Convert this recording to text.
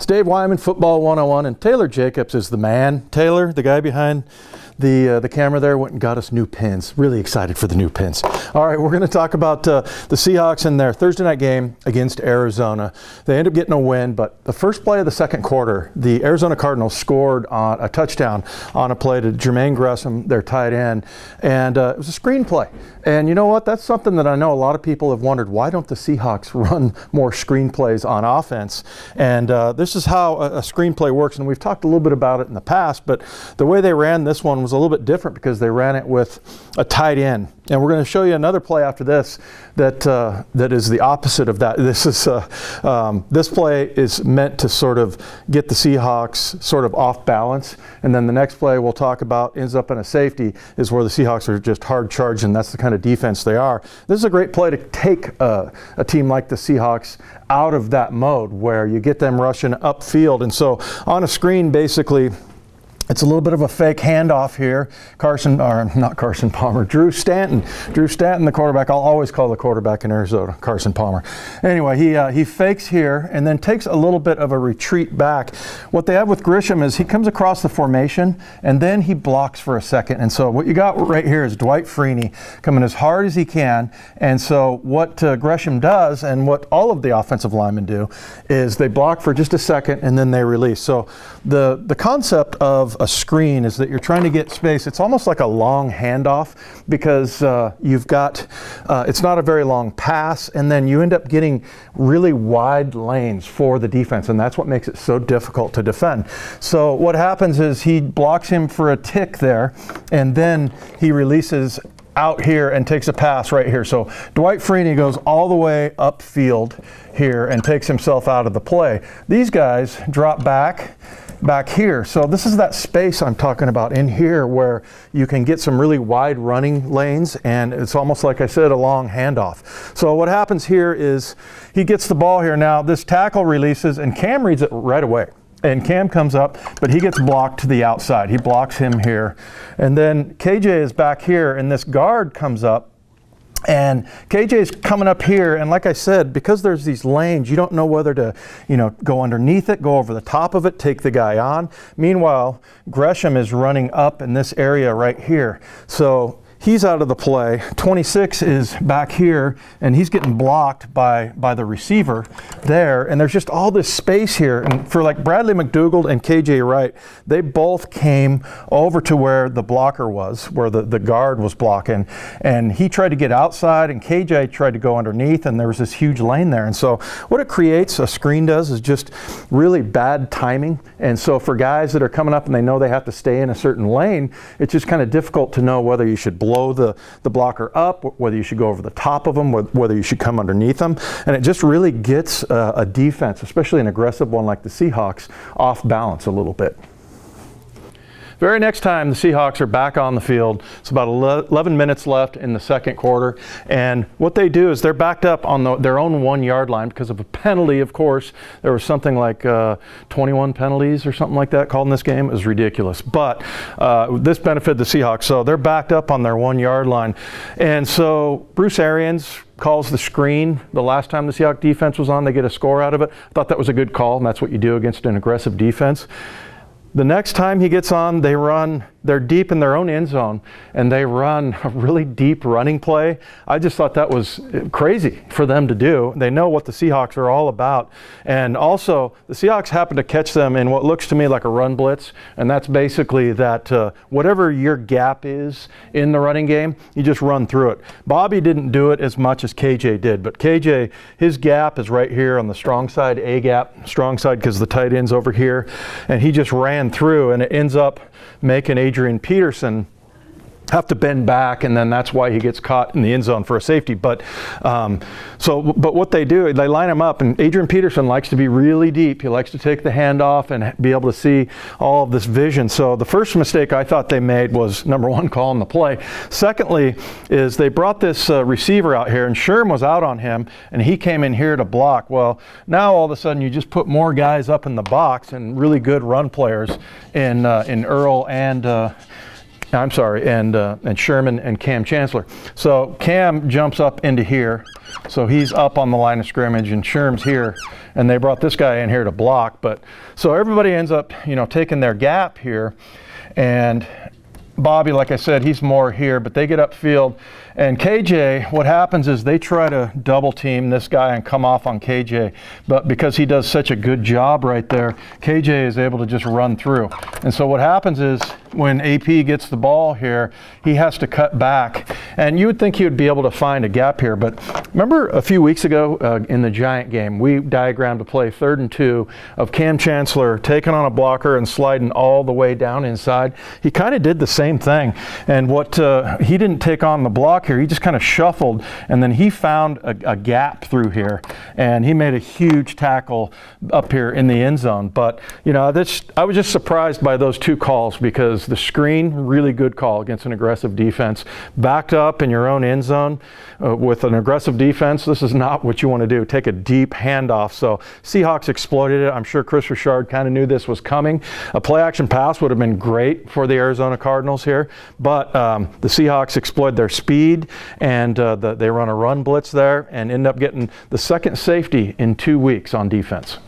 It's Dave Wyman, Football 101, and Taylor Jacobs is the man. Taylor, the guy behind the uh, the camera there went and got us new pins. Really excited for the new pins. All right, we're going to talk about uh, the Seahawks in their Thursday night game against Arizona. They end up getting a win, but the first play of the second quarter, the Arizona Cardinals scored on a touchdown on a play to Jermaine Gresham, their tight end, and uh, it was a screenplay. And you know what? That's something that I know a lot of people have wondered. Why don't the Seahawks run more screenplays on offense? And uh, this is how a, a screenplay works. And we've talked a little bit about it in the past, but the way they ran this one was was a little bit different because they ran it with a tight end. And we're going to show you another play after this that uh, that is the opposite of that. This is uh, um, this play is meant to sort of get the Seahawks sort of off balance. And then the next play we'll talk about ends up in a safety is where the Seahawks are just hard charging. That's the kind of defense they are. This is a great play to take a, a team like the Seahawks out of that mode where you get them rushing upfield. And so on a screen, basically it's a little bit of a fake handoff here. Carson, or not Carson Palmer, Drew Stanton. Drew Stanton, the quarterback. I'll always call the quarterback in Arizona Carson Palmer. Anyway, he, uh, he fakes here and then takes a little bit of a retreat back. What they have with Grisham is he comes across the formation and then he blocks for a second. And so what you got right here is Dwight Freeney coming as hard as he can. And so what uh, Gresham does and what all of the offensive linemen do is they block for just a second and then they release. So the, the concept of a screen is that you're trying to get space. It's almost like a long handoff because uh, you've got, uh, it's not a very long pass, and then you end up getting really wide lanes for the defense, and that's what makes it so difficult to defend. So what happens is he blocks him for a tick there, and then he releases out here and takes a pass right here. So Dwight Freeney goes all the way upfield here and takes himself out of the play. These guys drop back back here. So this is that space I'm talking about in here where you can get some really wide running lanes and it's almost like I said, a long handoff. So what happens here is he gets the ball here. Now this tackle releases and Cam reads it right away and Cam comes up, but he gets blocked to the outside. He blocks him here. And then KJ is back here, and this guard comes up. And KJ is coming up here, and like I said, because there's these lanes, you don't know whether to, you know, go underneath it, go over the top of it, take the guy on. Meanwhile, Gresham is running up in this area right here. So he's out of the play. 26 is back here, and he's getting blocked by, by the receiver there. And there's just all this space here. And for like Bradley McDougald and KJ Wright, they both came over to where the blocker was, where the, the guard was blocking. And he tried to get outside, and KJ tried to go underneath, and there was this huge lane there. And so what it creates, a screen does, is just really bad timing. And so for guys that are coming up and they know they have to stay in a certain lane, it's just kind of difficult to know whether you should block blow the, the blocker up, whether you should go over the top of them, whether you should come underneath them. And it just really gets uh, a defense, especially an aggressive one like the Seahawks, off balance a little bit. Very next time the Seahawks are back on the field, it's about 11 minutes left in the second quarter. And what they do is they're backed up on the, their own one yard line because of a penalty, of course. There was something like uh, 21 penalties or something like that called in this game. It was ridiculous. But uh, this benefited the Seahawks. So they're backed up on their one yard line. And so Bruce Arians calls the screen the last time the Seahawks defense was on. They get a score out of it. I thought that was a good call, and that's what you do against an aggressive defense. The next time he gets on, they run they're deep in their own end zone and they run a really deep running play. I just thought that was uh, crazy for them to do. They know what the Seahawks are all about. And also, the Seahawks happen to catch them in what looks to me like a run blitz. And that's basically that uh, whatever your gap is in the running game, you just run through it. Bobby didn't do it as much as KJ did, but KJ, his gap is right here on the strong side, A gap, strong side because the tight end's over here. And he just ran through and it ends up making a Adrian Peterson have to bend back, and then that's why he gets caught in the end zone for a safety. But um, so, but what they do, they line him up, and Adrian Peterson likes to be really deep. He likes to take the handoff and be able to see all of this vision. So the first mistake I thought they made was number one, calling the play. Secondly, is they brought this uh, receiver out here, and Sherm was out on him, and he came in here to block. Well, now all of a sudden you just put more guys up in the box and really good run players in uh, in Earl and. Uh, I'm sorry, and, uh, and Sherman and Cam Chancellor. So Cam jumps up into here. So he's up on the line of scrimmage and Sherm's here. And they brought this guy in here to block. But so everybody ends up, you know, taking their gap here. And Bobby, like I said, he's more here, but they get upfield. And KJ, what happens is they try to double team this guy and come off on KJ. But because he does such a good job right there, KJ is able to just run through. And so what happens is when AP gets the ball here, he has to cut back. And you would think he would be able to find a gap here. But remember a few weeks ago uh, in the Giant game, we diagrammed a play third and two of Cam Chancellor taking on a blocker and sliding all the way down inside. He kind of did the same thing. And what uh, he didn't take on the block here, he just kind of shuffled. And then he found a, a gap through here. And he made a huge tackle up here in the end zone. But, you know, this, I was just surprised by those two calls because the screen, really good call against an aggressive defense. Backed up in your own end zone uh, with an aggressive defense, this is not what you want to do. Take a deep handoff. So Seahawks exploited it. I'm sure Chris Richard kind of knew this was coming. A play action pass would have been great for the Arizona Cardinals here, but um, the Seahawks exploit their speed and uh, the, they run a run blitz there and end up getting the second safety in two weeks on defense.